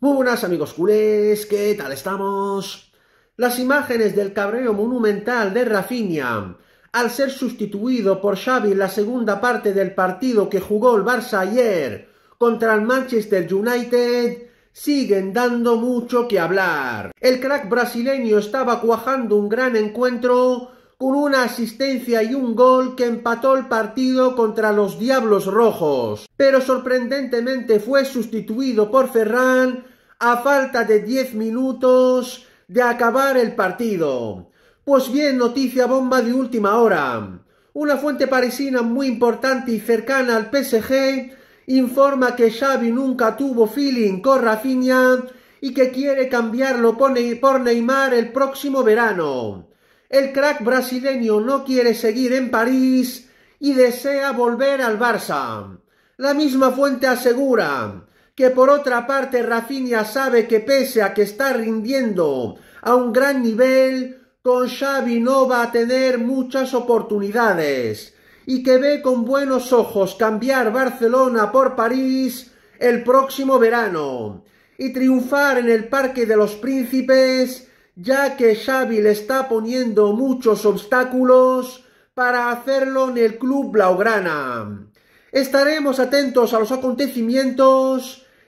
Muy buenas amigos culés, ¿qué tal estamos? Las imágenes del cabreo monumental de Rafinha, al ser sustituido por Xavi en la segunda parte del partido que jugó el Barça ayer contra el Manchester United, siguen dando mucho que hablar. El crack brasileño estaba cuajando un gran encuentro con una asistencia y un gol que empató el partido contra los Diablos Rojos. Pero sorprendentemente fue sustituido por Ferran a falta de 10 minutos de acabar el partido. Pues bien, noticia bomba de última hora. Una fuente parisina muy importante y cercana al PSG informa que Xavi nunca tuvo feeling con Rafinha y que quiere cambiarlo por Neymar el próximo verano. El crack brasileño no quiere seguir en París y desea volver al Barça. La misma fuente asegura que por otra parte Rafinha sabe que pese a que está rindiendo a un gran nivel, con Xavi no va a tener muchas oportunidades y que ve con buenos ojos cambiar Barcelona por París el próximo verano y triunfar en el Parque de los Príncipes, ya que Xavi le está poniendo muchos obstáculos para hacerlo en el club blaugrana. Estaremos atentos a los acontecimientos